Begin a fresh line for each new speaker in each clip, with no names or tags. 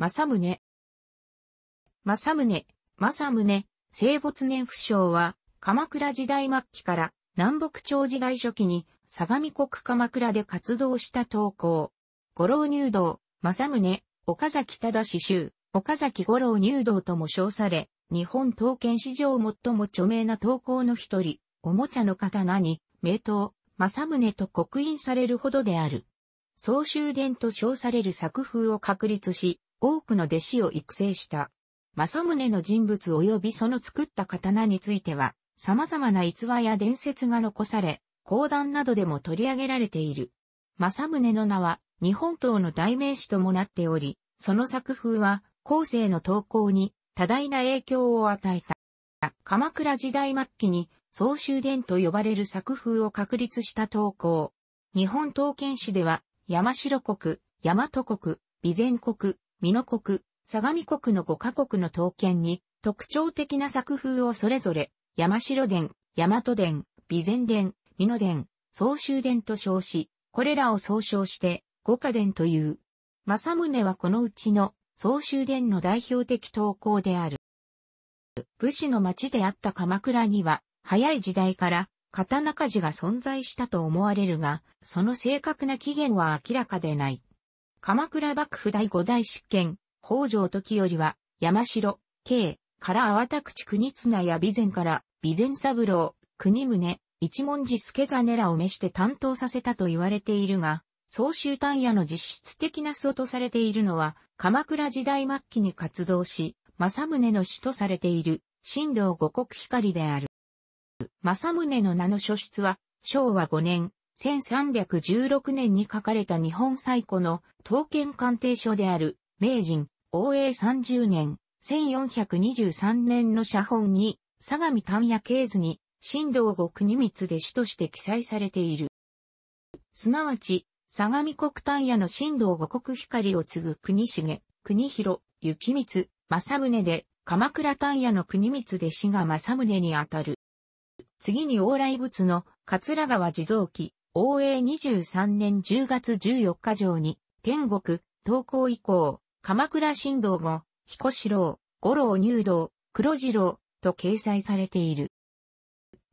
正宗。正宗、正宗、生没年不詳は、鎌倉時代末期から南北朝時代初期に相模国鎌倉で活動した投稿。五郎入道、正宗、岡崎忠州、岡崎五郎入道とも称され、日本刀剣史上最も著名な投稿の一人、おもちゃの刀に、名刀、正宗と刻印されるほどである。総集伝と称される作風を確立し、多くの弟子を育成した。正宗の人物及びその作った刀については、様々な逸話や伝説が残され、講談などでも取り上げられている。正宗の名は、日本刀の代名詞ともなっており、その作風は、後世の投稿に多大な影響を与えた。鎌倉時代末期に、総集伝と呼ばれる作風を確立した投稿。日本刀剣士では、山城国、大和国、備前国、美濃国、相模国の5カ国の刀剣に特徴的な作風をそれぞれ、山城伝、大和伝、備前伝、美濃伝、総集伝と称し、これらを総称して、五家伝という。正宗はこのうちの総集伝の代表的投稿である。武士の町であった鎌倉には、早い時代から刀鍛冶が存在したと思われるが、その正確な起源は明らかでない。鎌倉幕府第五代執権、北条時頼は、山城、慶、から淡田口国綱や備前から、備前三郎、国宗、一文字助座真らを召して担当させたと言われているが、総集単野の実質的な祖とされているのは、鎌倉時代末期に活動し、政宗の師とされている、神道五国光である。政宗の名の書室は、昭和5年、1316年に書かれた日本最古の刀剣鑑定書である、名人、王永30年、1423年の写本に、相模丹也経図に、神道後国光弟子として記載されている。すなわち、相模国丹也の神道五国光を継ぐ国重、国広、幸光、正宗で、鎌倉丹也の国光弟子が正宗にあたる。次に往来仏の桂川地蔵記、応永23年10月14日上に、天国、東高以降、鎌倉新道後、彦四郎、五郎入道、黒次郎、と掲載されている。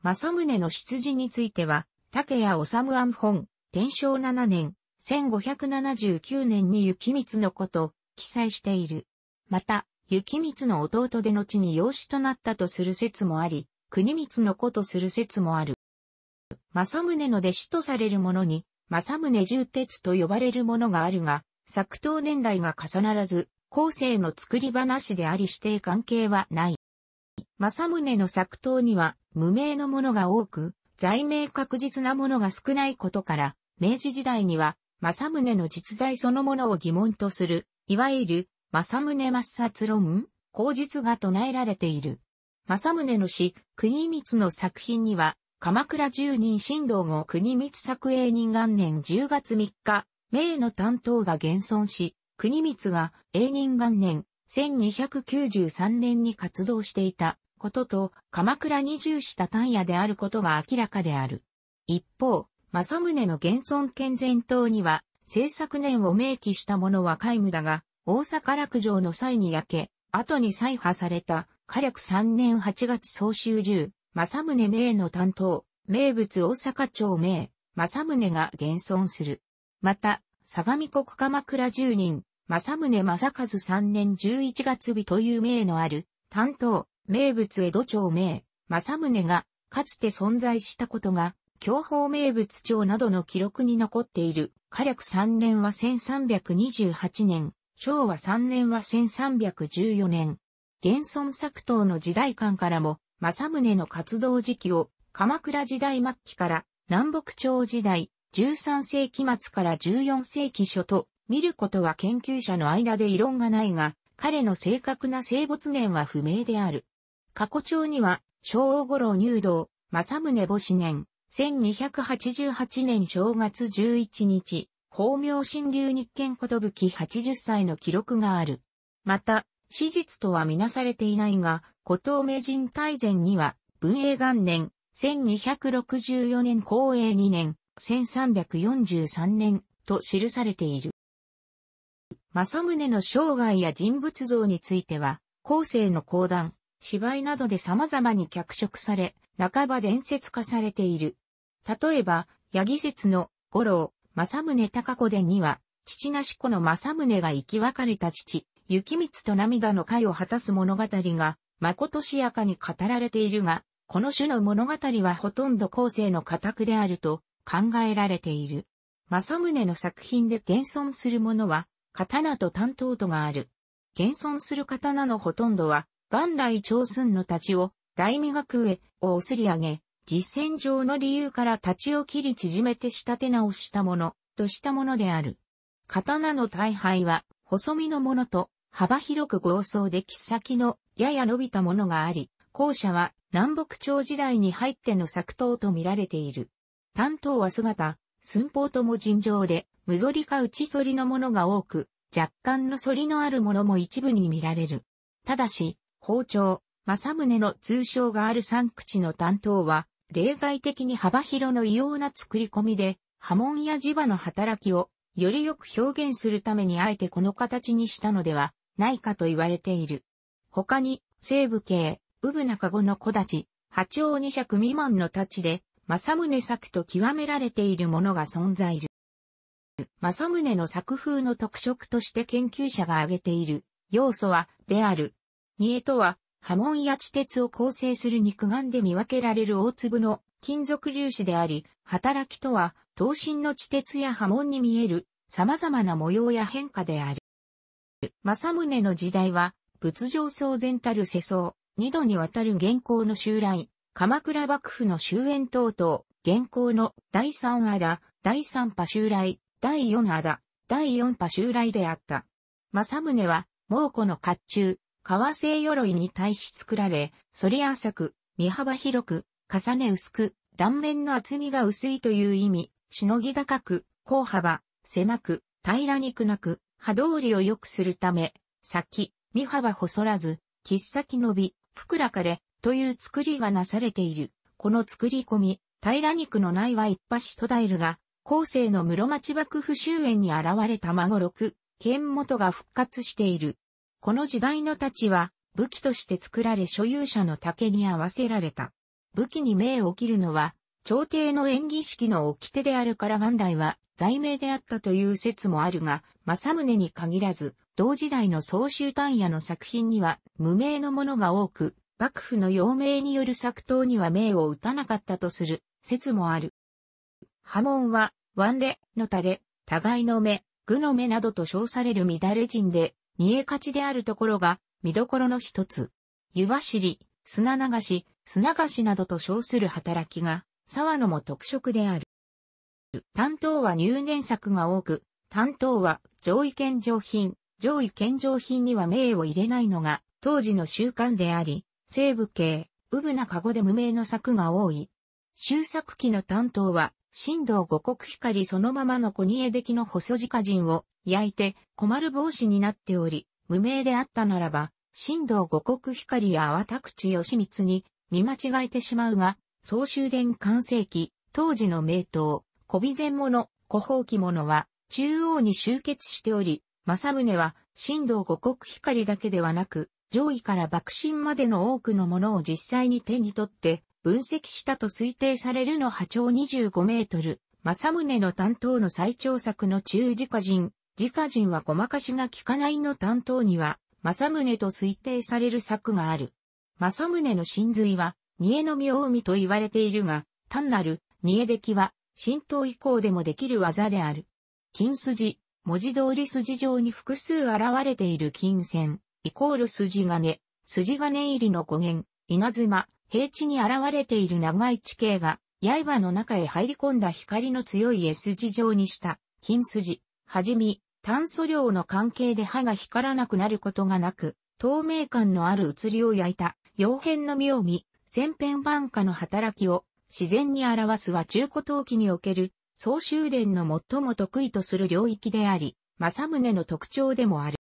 正宗の出自については、竹谷治安本、天正7年、1579年に雪光のこと、記載している。また、雪光の弟で後に養子となったとする説もあり、国光のことする説もある。政宗の弟子とされる者に、政宗重鉄と呼ばれるものがあるが、作刀年代が重ならず、後世の作り話であり指定関係はない。政宗の作刀には無名のものが多く、罪名確実なものが少ないことから、明治時代には、政宗の実在そのものを疑問とする、いわゆる、政宗抹殺論、口実が唱えられている。政宗の詩、国光の作品には、鎌倉十人神道後国光作永人元年10月3日、名の担当が現存し、国光が永人元年1293年に活動していたことと、鎌倉二重した単野であることが明らかである。一方、正宗の現存健全党には、制作年を明記したものは皆無だが、大阪落城の際に焼け、後に再破された、火力3年8月総集中、正宗名の担当、名物大阪町名、正宗が現存する。また、相模国鎌倉住人、正宗正和3年11月日という名のある、担当、名物江戸町名、正宗が、かつて存在したことが、享保名物町などの記録に残っている、火略3年は1328年、昭和3年は1314年、現存作頭の時代間からも、正宗の活動時期を、鎌倉時代末期から南北朝時代、13世紀末から14世紀初と、見ることは研究者の間で異論がないが、彼の正確な生没年は不明である。過去帳には、昭和五郎入道、正宗母子年、1288年正月11日、法明神流日見ことぶき80歳の記録がある。また、史実とはみなされていないが、古東名人大前には、文永元年、1264年公永2年、1343年、と記されている。正宗の生涯や人物像については、後世の講談、芝居などで様々に脚色され、半ば伝説化されている。例えば、八木説の五郎、正宗高子伝には、父なし子の正宗が生き別れた父、雪光と涙の会を果たす物語が、まことしやかに語られているが、この種の物語はほとんど後世の家宅であると考えられている。正宗の作品で現存するものは、刀と担当とがある。現存する刀のほとんどは、元来長寸の太刀を、大磨くへ、を押すり上げ、実践上の理由から太刀を切り縮めて仕立て直したもの、としたものである。刀の大敗は、細身のものと、幅広く豪奏で切先のやや伸びたものがあり、校舎は南北朝時代に入っての作刀と見られている。担当は姿、寸法とも尋常で、無反りか内反りのものが多く、若干の反りのあるものも一部に見られる。ただし、包丁、政宗の通称がある三口の担当は、例外的に幅広の異様な作り込みで、波紋や磁場の働きを、よりよく表現するためにあえてこの形にしたのではないかと言われている。他に、西部系、ウブ中後の小立ち、八王二尺未満の立ちで、正宗作と極められているものが存在る。正宗の作風の特色として研究者が挙げている要素は、である。煮えとは、波紋や地鉄を構成する肉眼で見分けられる大粒の金属粒子であり、働きとは、刀身の地鉄や波紋に見える様々な模様や変化である。正宗の時代は、仏上僧然たる世相、二度にわたる現行の襲来、鎌倉幕府の終焉等々、現行の第三あだ、第三波襲来、第四あだ、第四波襲来であった。正宗は、猛虎の甲冑、革製鎧に対し作られ、そり浅く、身幅広く、重ね薄く、断面の厚みが薄いという意味、しのぎ高く、硬幅、狭く、平らにくなく、波通りを良くするため、先、身幅細らず、切っ先伸び、ふくらかれ、という作りがなされている。この作り込み、平肉の内は一橋えるが、後世の室町幕府終焉に現れた孫六、剣元が復活している。この時代の太刀は、武器として作られ所有者の竹に合わせられた。武器に命を切るのは、朝廷の演技式の掟であるから元来は罪名であったという説もあるが、政宗に限らず、同時代の総集単野の作品には無名のものが多く、幕府の要命による作刀には命を打たなかったとする説もある。波紋は、ワンレのタレ、互いの目、具の目などと称される乱れ人で、煮え勝ちであるところが見どころの一つ。湯走り、砂流し、砂菓子などと称する働きが沢野も特色である。担当は入念作が多く、担当は上位献上品、上位献上品には名を入れないのが当時の習慣であり、西部系、ウブなごで無名の作が多い。終作期の担当は、神道五国光そのままの古江出来の細字家人を焼いて困る帽子になっており、無名であったならば、神道五国光や淡田口義光に見間違えてしまうが、総集伝完成期、当時の名刀、小備前物、小宝器物は、中央に集結しており、政宗は、神道五国光だけではなく、上位から幕臣までの多くのものを実際に手に取って、分析したと推定されるの波長25メートル。政宗の担当の最長作の中下人、下人はごまかしが効かないの担当には、政宗と推定される作がある。政宗の神髄は、煮えの妙海と言われているが、単なる煮え出来は、浸透以降でもできる技である。金筋、文字通り筋状に複数現れている金線、イコール筋金、筋金入りの語源、稲妻、平地に現れている長い地形が、刃の中へ入り込んだ光の強い S 字状にした、金筋、はじみ、炭素量の関係で歯が光らなくなることがなく、透明感のある写りを焼いた、洋変のを見、千編万化の働きを自然に表すは中古陶器における総集伝の最も得意とする領域であり、正宗の特徴でもある。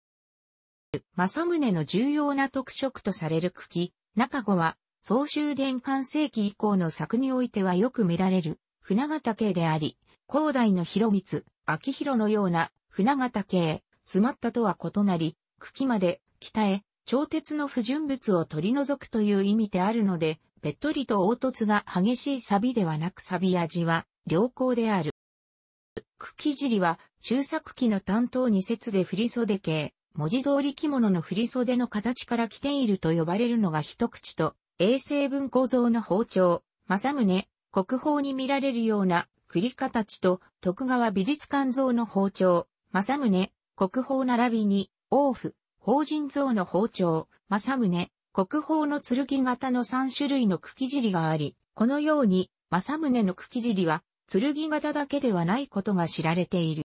正宗の重要な特色とされる茎、中子は、総集伝完成期以降の作においてはよく見られる、船形系であり、広大の広光、秋広のような、船形系、詰まったとは異なり、茎まで、北へ、超鉄の不純物を取り除くという意味であるので、べっとりと凹凸が激しい錆ではなく錆味は良好である。茎尻は、中作機の担当に節で振袖系、文字通り着物の振袖の形から来ていると呼ばれるのが一口と、衛星文構造の包丁、正宗、国宝に見られるような栗形と徳川美術館像の包丁、正宗、国宝並びに、王府、法人像の包丁、正宗、国宝の剣型の3種類の茎尻があり、このように、正宗の茎尻は、剣型だけではないことが知られている。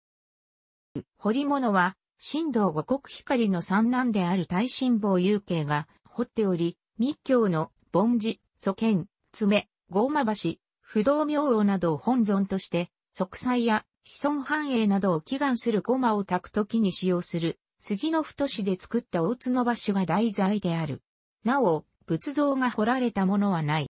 彫物は、神道五国光の三男である大神坊有慶が彫っており、密教の盆字、祖剣、爪、ゴーマ橋、不動明王などを本尊として、息災や子孫繁栄などを祈願するゴマを炊くときに使用する杉の太市で作った大津の場所が題材である。なお、仏像が彫られたものはない。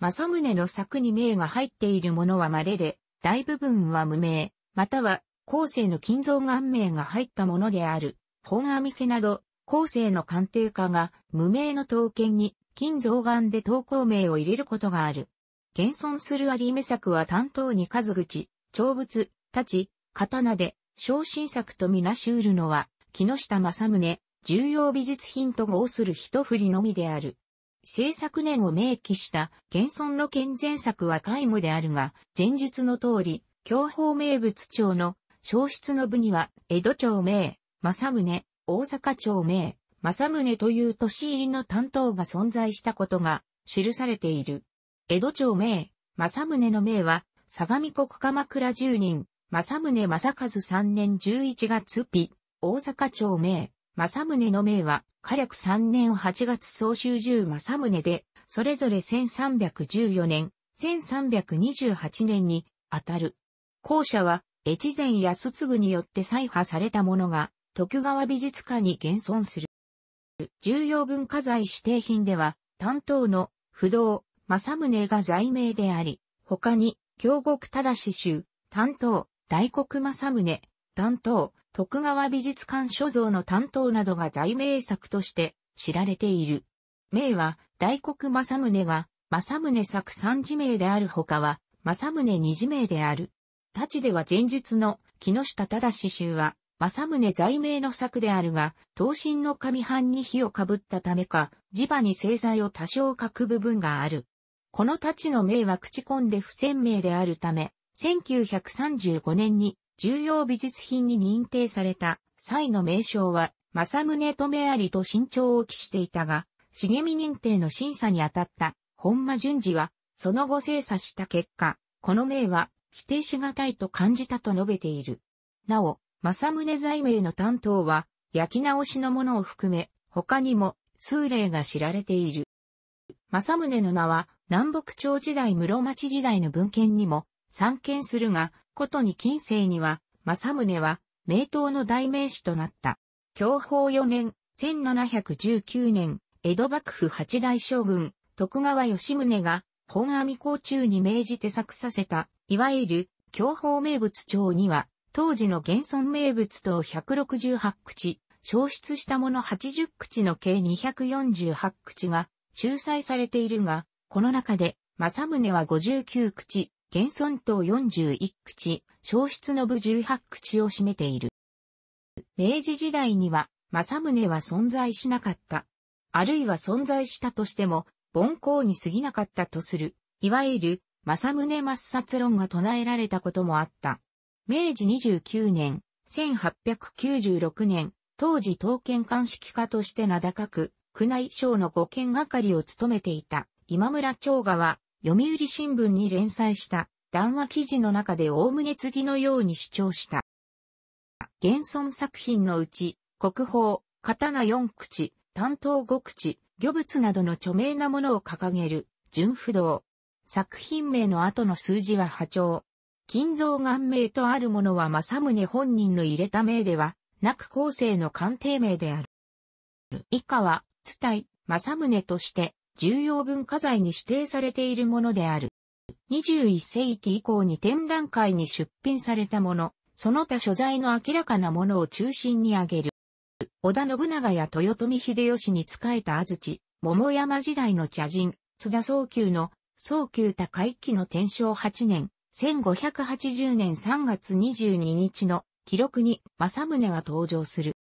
正宗の作に銘が入っているものは稀で、大部分は無名、または、後世の金蔵岩名が入ったものである。本阿弥家など、後世の鑑定家が無名の刀剣に金蔵岩で刀工名を入れることがある。現存する有目作は担当に数口、長物、太刀、刀で、昇進作とみなしうるのは、木下正宗、重要美術品と合する一振りのみである。制作年を明記した現存の健全作は皆無であるが、前述の通り、享保名物町の消失の部には、江戸町名、正宗、大阪町名、正宗という年入りの担当が存在したことが記されている。江戸町名、正宗の名は、相模国鎌倉住人、正宗正和3年11月日、大阪町名、正宗の名は、火略3年8月総集中正宗で、それぞれ1314年、1328年に、あたる。後者は、越前安次によって再破されたものが、徳川美術家に現存する。重要文化財指定品では、担当の不動、正宗が罪名であり、他に、京極正州、担当、大黒正宗、担当、徳川美術館所蔵の担当などが在名作として知られている。名は大黒正宗が正宗作三字名である他は正宗二字名である。立ちでは前述の木下正衆は正宗在名の作であるが、刀身の上半に火をかぶったためか、磁場に製材を多少書く部分がある。この立ちの名は口コンで不鮮明であるため、1935年に重要美術品に認定された際の名称は、正宗留りと身長を期していたが、茂み認定の審査に当たった本間淳二は、その後精査した結果、この名は否定しがたいと感じたと述べている。なお、正宗財名の担当は、焼き直しのものを含め、他にも数例が知られている。正宗の名は、南北朝時代室町時代の文献にも参見するが、ことに近世には、政宗は、名刀の代名詞となった。享保4年、1719年、江戸幕府八大将軍、徳川吉宗が、本阿弥光中に命じて作させた、いわゆる、享保名物帳には、当時の現存名物等168口、消失したもの80口の計248口が、収載されているが、この中で、政宗は59口、現村島41口、消失の部18口を占めている。明治時代には、正宗は存在しなかった。あるいは存在したとしても、凡行に過ぎなかったとする、いわゆる、正宗抹殺論が唱えられたこともあった。明治29年、1896年、当時刀剣鑑識家として名高く、宮内省の五剣係を務めていた今村長賀は、読売新聞に連載した談話記事の中で概ね次のように主張した。現存作品のうち、国宝、刀四口、担当五口、魚物などの著名なものを掲げる、純不動。作品名の後の数字は波長。金蔵眼名とあるものは正宗本人の入れた名では、なく後世の鑑定名である。以下は、伝い、正宗として、重要文化財に指定されているものである。21世紀以降に展覧会に出品されたもの、その他所在の明らかなものを中心に挙げる。織田信長や豊臣秀吉に仕えた安土、桃山時代の茶人、津田宗久の、宗久高一期の天正8年、1580年3月22日の記録に正宗が登場する。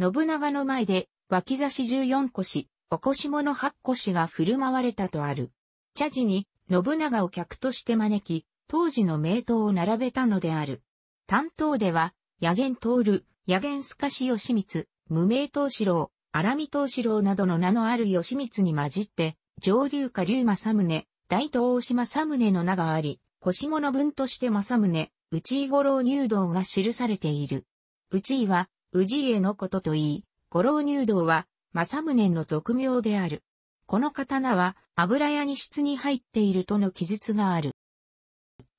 信長の前で、脇差し14し、おこしもの八個氏が振る舞われたとある。茶事に、信長を客として招き、当時の名刀を並べたのである。担当では、野源徹、野源すかし義光、無名刀四郎、荒見刀四郎などの名のある義光に混じって、上流下流正宗、大東大島正宗の名があり、腰物文として正宗、内井五郎入道が記されている。内井は、宇治家のことといい、五郎入道は、正宗の俗名である。この刀は油屋に室に入っているとの記述がある。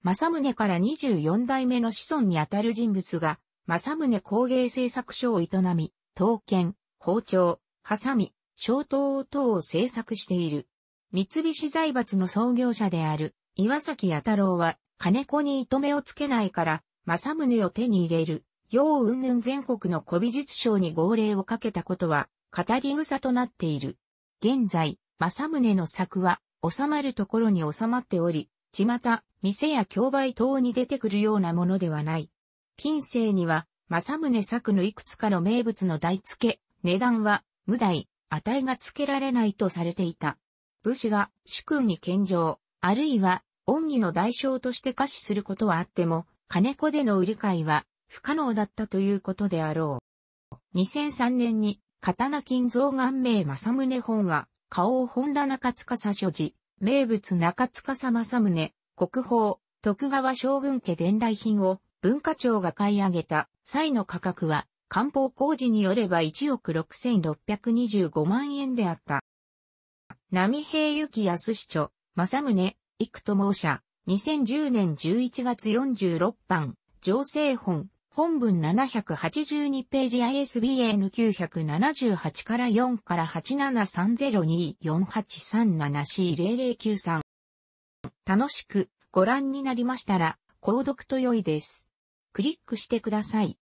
正宗から24代目の子孫にあたる人物が、正宗工芸製作所を営み、刀剣、包丁、ハサミ、小刀等を製作している。三菱財閥の創業者である岩崎弥太郎は金子に糸目をつけないから正宗を手に入れる。陽云々全国の古美術商に号令をかけたことは語り草となっている。現在、正宗の作は、収まるところに収まっており、巷、店や競売等に出てくるようなものではない。近世には、正宗作のいくつかの名物の台付、け、値段は、無題、値が付けられないとされていた。武士が主君に献上、あるいは、恩義の代償として可視することはあっても、金子での売り買いは不可能だったということであろう。2003年に刀金蔵眼名正宗本は、顔王本田中司所持、名物中司正宗、国宝、徳川将軍家伝来品を文化庁が買い上げた際の価格は、官報工事によれば1億6625万円であった。波平幸康市長、正宗、幾と申者、2010年11月46番、情勢本、本文782ページ ISBN 978から4から 873024837C0093。楽しくご覧になりましたら、購読と良いです。クリックしてください。